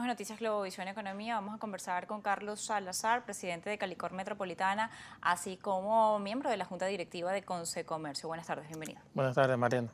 en Noticias Globovisión Economía. Vamos a conversar con Carlos Salazar, presidente de Calicor Metropolitana, así como miembro de la Junta Directiva de Conce Buenas tardes, bienvenido. Buenas tardes, Mariana.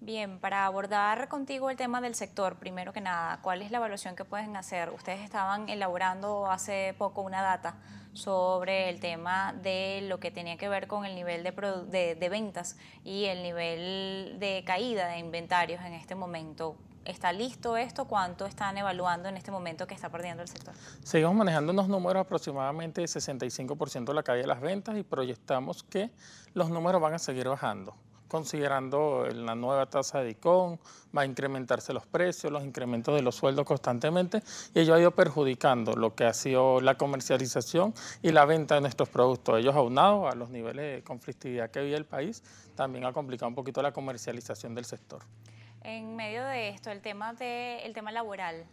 Bien, para abordar contigo el tema del sector, primero que nada, ¿cuál es la evaluación que pueden hacer? Ustedes estaban elaborando hace poco una data sobre el tema de lo que tenía que ver con el nivel de, de ventas y el nivel de caída de inventarios en este momento. ¿Está listo esto? ¿Cuánto están evaluando en este momento que está perdiendo el sector? Seguimos manejando unos números aproximadamente de 65% de la caída de las ventas y proyectamos que los números van a seguir bajando considerando la nueva tasa de ICON, va a incrementarse los precios, los incrementos de los sueldos constantemente, y ello ha ido perjudicando lo que ha sido la comercialización y la venta de nuestros productos. Ellos aunados a los niveles de conflictividad que vive el país, también ha complicado un poquito la comercialización del sector. En medio de esto, el tema, de, tema laboral,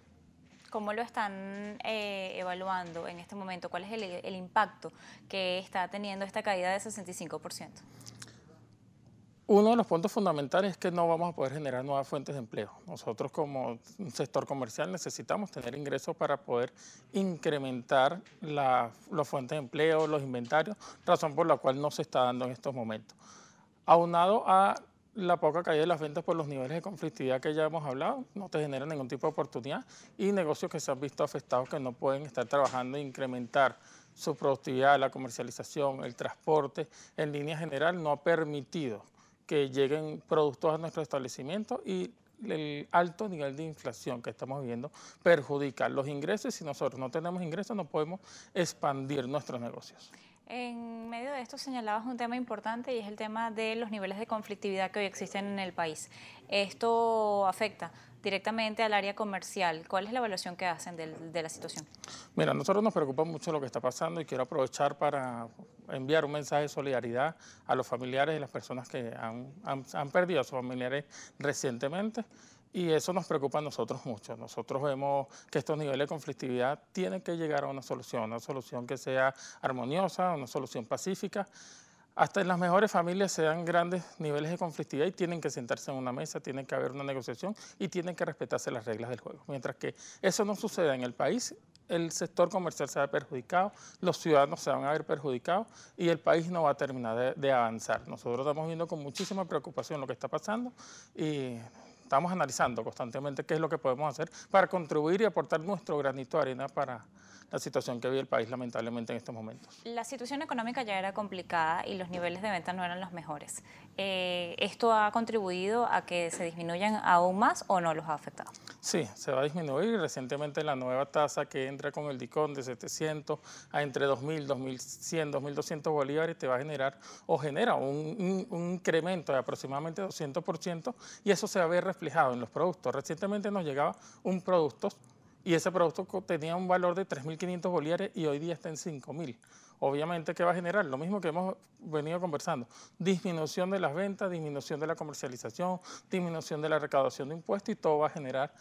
¿cómo lo están eh, evaluando en este momento? ¿Cuál es el, impacto que está teniendo esta caída de 65%? Uno de los puntos fundamentales es que no vamos a poder generar nuevas fuentes de empleo. Nosotros como sector comercial necesitamos tener ingresos para poder incrementar las fuentes de empleo, los inventarios, razón por la cual no se está dando en estos momentos. Aunado a la poca caída de las ventas por los niveles de conflictividad que ya hemos hablado, no te genera ningún tipo de oportunidad y negocios que se han visto afectados que no pueden estar trabajando e incrementar su productividad, la comercialización, el transporte, en línea general no ha permitido que lleguen productos a nuestro establecimiento y el alto nivel de inflación que estamos viendo perjudica los ingresos y si nosotros no tenemos ingresos no podemos expandir nuestros negocios. En medio de esto señalabas un tema importante y es el tema de los niveles de conflictividad que hoy existen en el país. Esto afecta directamente al área comercial. ¿Cuál es la evaluación que hacen de, la situación? Mira, nosotros nos preocupamos mucho lo que está pasando y quiero aprovechar para enviar un mensaje de solidaridad a los familiares y las personas que han perdido a sus familiares recientemente y eso nos preocupa a nosotros mucho. Nosotros vemos que estos niveles de conflictividad tienen que llegar a una solución, una solución que sea armoniosa, una solución pacífica. Hasta en las mejores familias se dan grandes niveles de conflictividad y tienen que sentarse en una mesa, tienen que haber una negociación y tienen que respetarse las reglas del juego. Mientras que eso no sucede en el país, el sector comercial se va perjudicado, los ciudadanos se van a ver perjudicados y el país no va a terminar de avanzar. Nosotros estamos viendo con muchísima preocupación lo que está pasando y estamos analizando constantemente qué es lo que podemos hacer para contribuir y aportar nuestro granito de arena para, la situación que vive el país lamentablemente en estos momentos. La situación económica ya era complicada y los niveles de venta no eran los mejores. Eh, ¿Esto ha contribuido a que se disminuyan aún más o no los ha afectado? Sí, se va a disminuir. Recientemente la nueva tasa que entra con el DICON de 700 a entre 2.000, 2.100, 2.200 bolívares te va a generar o genera un, un incremento de aproximadamente 200% y eso se va a ver reflejado en los productos. Recientemente nos llegaba un producto y ese producto tenía un valor de 3.500 bolívares y hoy día está en 5.000. Obviamente, ¿qué va a generar? Lo mismo que hemos venido conversando, disminución de las ventas, disminución de la comercialización, disminución de la recaudación de impuestos y todo va a generar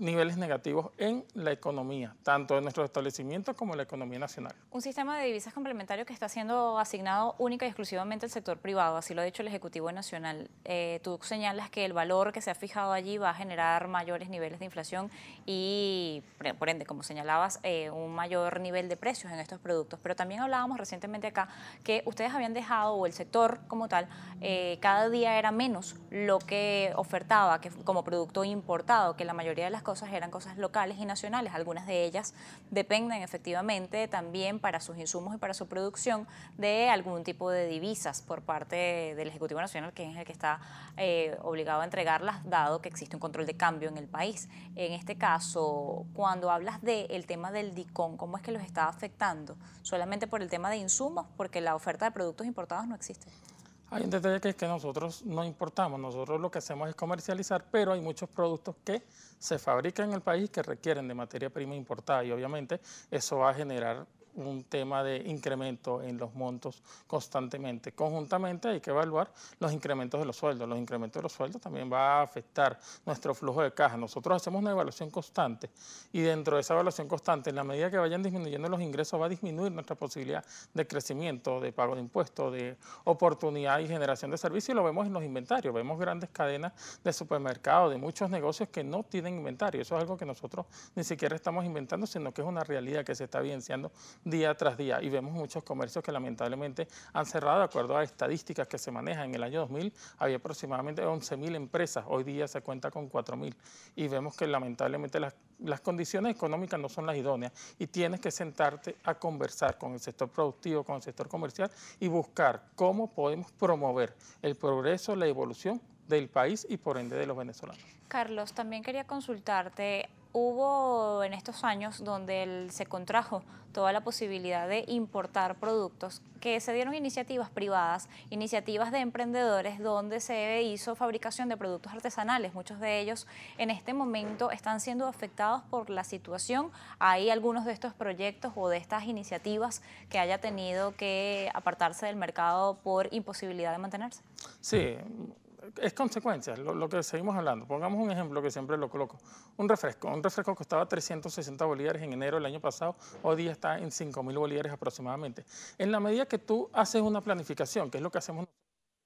niveles negativos en la economía, tanto en nuestros establecimientos como en la economía nacional. Un sistema de divisas complementario que está siendo asignado única y exclusivamente al sector privado, así lo ha dicho el Ejecutivo Nacional. Eh, tú señalas que el valor que se ha fijado allí va a generar mayores niveles de inflación y, por ende, como señalabas, eh, un mayor nivel de precios en estos productos. Pero también hablábamos recientemente acá que ustedes habían dejado, o el sector como tal, eh, cada día era menos lo que ofertaba que, como producto importado, que la mayoría de las cosas eran cosas locales y nacionales. Algunas de ellas dependen efectivamente también para sus insumos y para su producción de algún tipo de divisas por parte del Ejecutivo Nacional, que es el que está eh, obligado a entregarlas, dado que existe un control de cambio en el país. En este caso, cuando hablas del tema del DICOM, ¿cómo es que los está afectando? ¿Solamente por el tema de insumos? Porque la oferta de productos importados no existe. Hay un detalle que es que nosotros no importamos, nosotros lo que hacemos es comercializar, pero hay muchos productos que se fabrican en el país que requieren de materia prima importada y obviamente eso va a generar un tema de incremento en los montos constantemente. Conjuntamente hay que evaluar los incrementos de los sueldos. Los incrementos de los sueldos también va a afectar nuestro flujo de caja. Nosotros hacemos una evaluación constante y dentro de esa evaluación constante, en la medida que vayan disminuyendo los ingresos, va a disminuir nuestra posibilidad de crecimiento, de pago de impuestos, de oportunidad y generación de servicios. Y lo vemos en los inventarios. Vemos grandes cadenas de supermercados, de muchos negocios que no tienen inventario. Eso es algo que nosotros ni siquiera estamos inventando, sino que es una realidad que se está evidenciando día tras día. Y vemos muchos comercios que lamentablemente han cerrado, de acuerdo a estadísticas que se manejan. En el año 2000 había aproximadamente 11.000 empresas, hoy día se cuenta con 4.000. Y vemos que lamentablemente las, condiciones económicas no son las idóneas y tienes que sentarte a conversar con el sector productivo, con el sector comercial y buscar cómo podemos promover el progreso, la evolución del país y por ende de los venezolanos. Carlos, también quería consultarte hubo en estos años donde se contrajo toda la posibilidad de importar productos, que se dieron iniciativas privadas, iniciativas de emprendedores donde se hizo fabricación de productos artesanales. Muchos de ellos en este momento están siendo afectados por la situación. Hay algunos de estos proyectos o de estas iniciativas que haya tenido que apartarse del mercado por imposibilidad de mantenerse. Sí, es consecuencia, lo, que seguimos hablando. Pongamos un ejemplo que siempre lo coloco. Un refresco. Un refresco costaba 360 bolívares en enero del año pasado, hoy día está en 5.000 bolívares aproximadamente. En la medida que tú haces una planificación, que es lo que hacemos nosotros,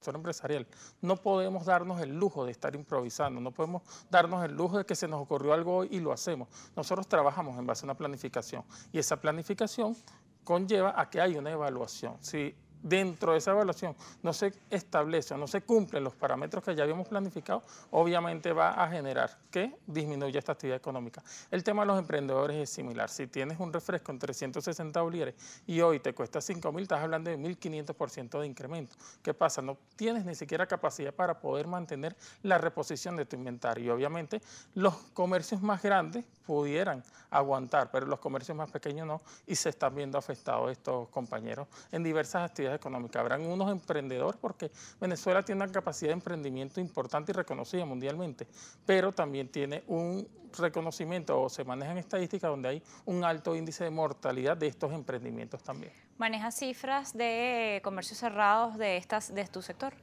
empresarial. No podemos darnos el lujo de estar improvisando, no podemos darnos el lujo de que se nos ocurrió algo hoy y lo hacemos. Nosotros trabajamos en base a una planificación y esa planificación conlleva a que hay una evaluación. Si dentro de esa evaluación no se establece o no se cumplen los parámetros que ya habíamos planificado, obviamente va a generar que disminuya esta actividad económica. El tema de los emprendedores es similar. Si tienes un refresco en 360 bolívares y hoy te cuesta 5.000, estás hablando de 1.500% de incremento. ¿Qué pasa? No tienes ni siquiera capacidad para poder mantener la reposición de tu inventario. Y obviamente los comercios más grandes pudieran aguantar, pero los comercios más pequeños no, y se están viendo afectados estos compañeros en diversas actividades económica. Habrán unos emprendedores porque Venezuela tiene una capacidad de emprendimiento importante y reconocida mundialmente, pero también tiene un reconocimiento o se manejan estadísticas donde hay un alto índice de mortalidad de estos emprendimientos también. ¿Maneja cifras de comercios cerrados de, estas, de tu sector?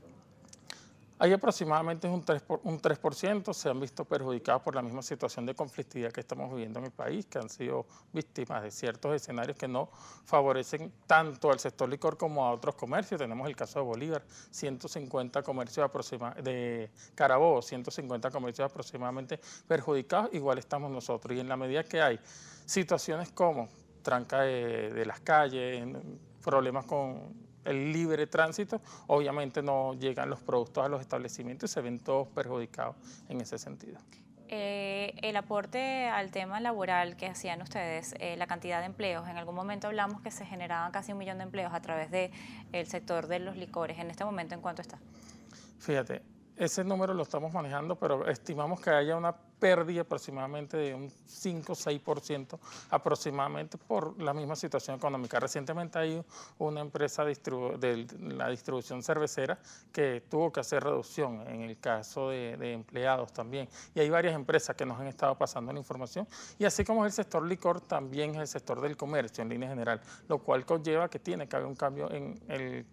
Hay aproximadamente un 3%, un 3% se han visto perjudicados por la misma situación de conflictividad que estamos viviendo en el país, que han sido víctimas de ciertos escenarios que no favorecen tanto al sector licor como a otros comercios. Tenemos el caso de Bolívar, 150 comercios de Carabobo, 150 comercios aproximadamente perjudicados, igual estamos nosotros. Y en la medida que hay situaciones como tranca de las calles, problemas con el libre tránsito, obviamente no llegan los productos a los establecimientos y se ven todos perjudicados en ese sentido. Eh, el aporte al tema laboral que hacían ustedes, eh, la cantidad de empleos, en algún momento hablamos que se generaban casi un millón de empleos a través del sector de los licores. ¿En este momento en cuánto está? Fíjate, ese número lo estamos manejando, pero estimamos que haya una pérdida aproximadamente de un 5 o 6% aproximadamente por la misma situación económica. Recientemente hay una empresa de la distribución cervecera que tuvo que hacer reducción en el caso de, de, empleados también. Y hay varias empresas que nos han estado pasando la información. Y así como es el sector licor, también es el sector del comercio en línea general, lo cual conlleva que tiene que haber un cambio en el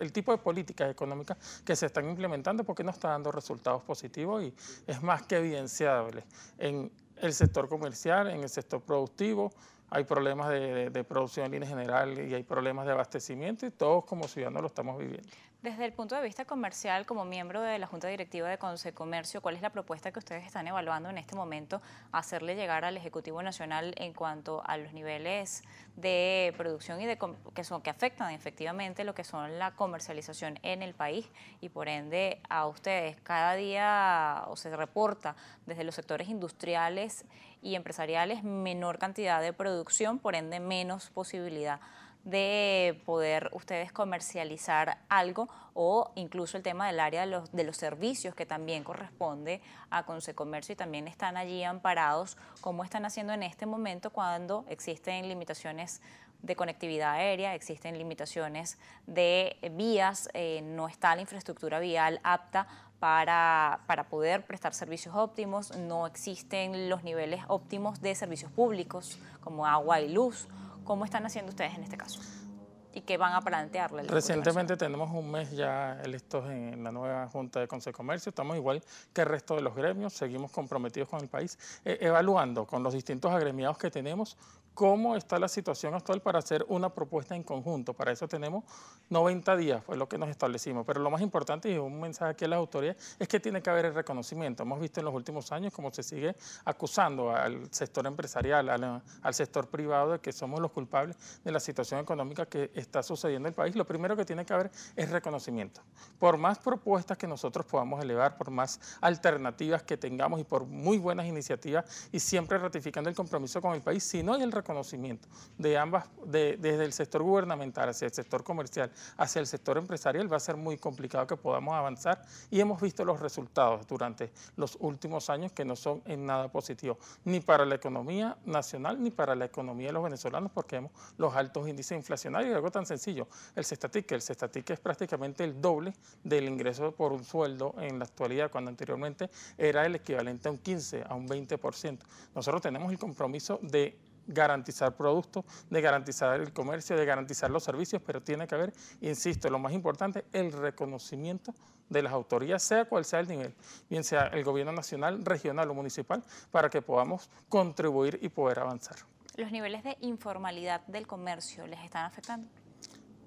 el tipo de políticas económicas que se están implementando porque no está dando resultados positivos y es más que evidenciable en el sector comercial, en el sector productivo, hay problemas de, de producción en línea general y hay problemas de abastecimiento y todos como ciudadanos lo estamos viviendo. Desde el punto de vista comercial, como miembro de la Junta Directiva de Comercio, ¿cuál es la propuesta que ustedes están evaluando en este momento hacerle llegar al Ejecutivo Nacional en cuanto a los niveles de producción y de que son que afectan efectivamente lo que son la comercialización en el país y por ende a ustedes cada día o se reporta desde los sectores industriales y empresariales menor cantidad de producción, por ende menos posibilidad de poder ustedes comercializar algo o incluso el tema del área de los, servicios que también corresponde a comercio y también están allí amparados, como están haciendo en este momento cuando existen limitaciones de conectividad aérea, existen limitaciones de vías, eh, no está la infraestructura vial apta para, poder prestar servicios óptimos, no existen los niveles óptimos de servicios públicos como agua y luz ¿Cómo están haciendo ustedes en este caso? ¿Y qué van a plantearle? Recientemente tenemos un mes ya listos en la nueva Junta de Consejo de Comercio. Estamos igual que el resto de los gremios, seguimos comprometidos con el país, eh, evaluando con los distintos agremiados que tenemos cómo está la situación actual para hacer una propuesta en conjunto. Para eso tenemos 90 días, fue lo que nos establecimos. Pero lo más importante, y un mensaje aquí a las autoridades, es que tiene que haber el reconocimiento. Hemos visto en los últimos años cómo se sigue acusando al sector empresarial, al, sector privado, de que somos los culpables de la situación económica que está sucediendo en el país. Lo primero que tiene que haber es reconocimiento. Por más propuestas que nosotros podamos elevar, por más alternativas que tengamos y por muy buenas iniciativas, y siempre ratificando el compromiso con el país, si no hay el reconocimiento, conocimiento de ambas, desde el sector gubernamental hacia el sector comercial, hacia el sector empresarial, va a ser muy complicado que podamos avanzar y hemos visto los resultados durante los últimos años que no son en nada positivo, ni para la economía nacional, ni para la economía de los venezolanos, porque vemos los altos índices inflacionarios y algo tan sencillo, el cestatique, el CESTATIC es prácticamente el doble del ingreso por un sueldo en la actualidad, cuando anteriormente era el equivalente a un 15, a un 20%. Nosotros tenemos el compromiso de garantizar productos, de garantizar el comercio, de garantizar los servicios, pero tiene que haber, insisto, lo más importante, el reconocimiento de las autoridades, sea cual sea el nivel, bien sea el gobierno nacional, regional o municipal, para que podamos contribuir y poder avanzar. ¿Los niveles de informalidad del comercio les están afectando?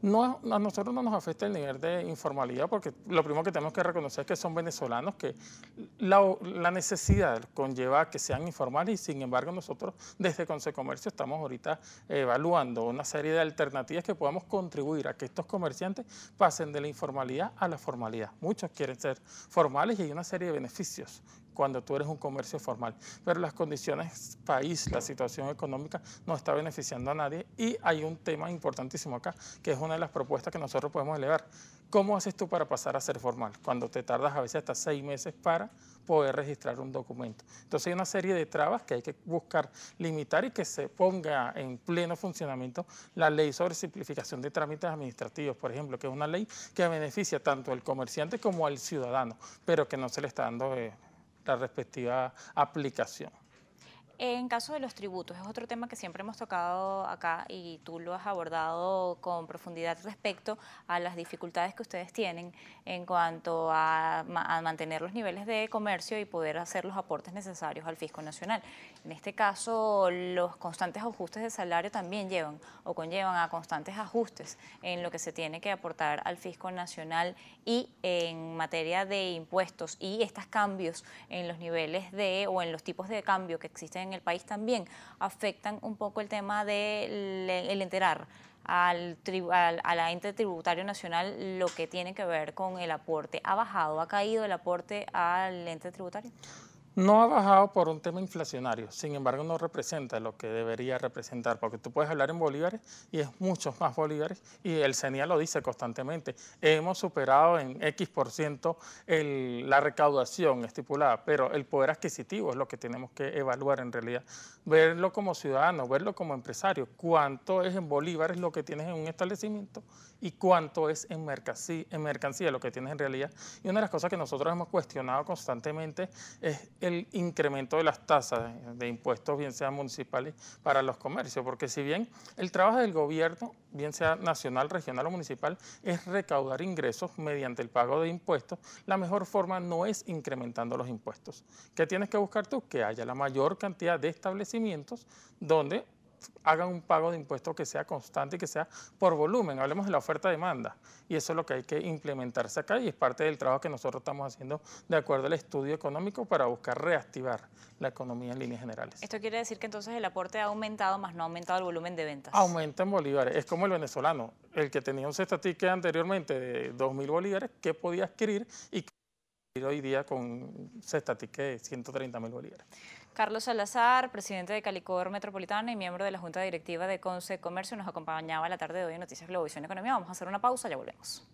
a nosotros no nos afecta el nivel de informalidad porque lo primero que tenemos que reconocer es que son venezolanos, que la, necesidad conlleva que sean informales y sin embargo nosotros desde Comercio estamos ahorita evaluando una serie de alternativas que podamos contribuir a que estos comerciantes pasen de la informalidad a la formalidad. Muchos quieren ser formales y hay una serie de beneficios cuando tú eres un comercio formal. Pero las condiciones país, la situación económica no está beneficiando a nadie y hay un tema importantísimo acá, que es una de las propuestas que nosotros podemos elevar. ¿Cómo haces tú para pasar a ser formal? Cuando te tardas a veces hasta seis meses para poder registrar un documento. Entonces hay una serie de trabas que hay que buscar limitar y que se ponga en pleno funcionamiento la ley sobre simplificación de trámites administrativos, por ejemplo, que es una ley que beneficia tanto al comerciante como al ciudadano, pero que no se le está dando... Eh, la respectiva aplicación. En caso de los tributos, es otro tema que siempre hemos tocado acá y tú lo has abordado con profundidad respecto a las dificultades que ustedes tienen en cuanto a, mantener los niveles de comercio y poder hacer los aportes necesarios al fisco nacional. En este caso, los constantes ajustes de salario también llevan o conllevan a constantes ajustes en lo que se tiene que aportar al fisco nacional y en materia de impuestos y estos cambios en los niveles de o en los tipos de cambio que existen en el país también afectan un poco el tema del enterar al, al, la ente tributario nacional lo que tiene que ver con el aporte. ¿Ha bajado, ha caído el aporte al ente tributario? No ha bajado por un tema inflacionario, sin embargo no representa lo que debería representar, porque tú puedes hablar en bolívares y es muchos más bolívares, y el CENIA lo dice constantemente, hemos superado en X ciento la recaudación estipulada, pero el poder adquisitivo es lo que tenemos que evaluar en realidad, verlo como ciudadano, verlo como empresario, cuánto es en bolívares lo que tienes en un establecimiento y cuánto es en mercancía, en mercancía lo que tienes en realidad. Y una de las cosas que nosotros hemos cuestionado constantemente es el incremento de las tasas de impuestos, bien sean municipales, para los comercios, porque si bien el trabajo del gobierno, bien sea nacional, regional o municipal, es recaudar ingresos mediante el pago de impuestos, la mejor forma no es incrementando los impuestos. ¿Qué tienes que buscar tú? Que haya la mayor cantidad de establecimientos donde hagan un pago de impuestos que sea constante y que sea por volumen. Hablemos de la oferta-demanda. Y eso es lo que hay que implementarse acá y es parte del trabajo que nosotros estamos haciendo de acuerdo al estudio económico para buscar reactivar la economía en líneas generales. Esto quiere decir que entonces el aporte ha aumentado, más no ha aumentado el volumen de ventas. Aumenta en bolívares. Es como el venezolano. El que tenía un cestatique anteriormente de 2.000 bolívares, ¿qué podía adquirir? Y hoy día con cestatique de 130.000 bolívares. Carlos Salazar, presidente de Calicor Metropolitana y miembro de la Junta Directiva de Conce Comercio, nos acompañaba la tarde de hoy en Noticias Globovisión Economía. Vamos a hacer una pausa, ya volvemos.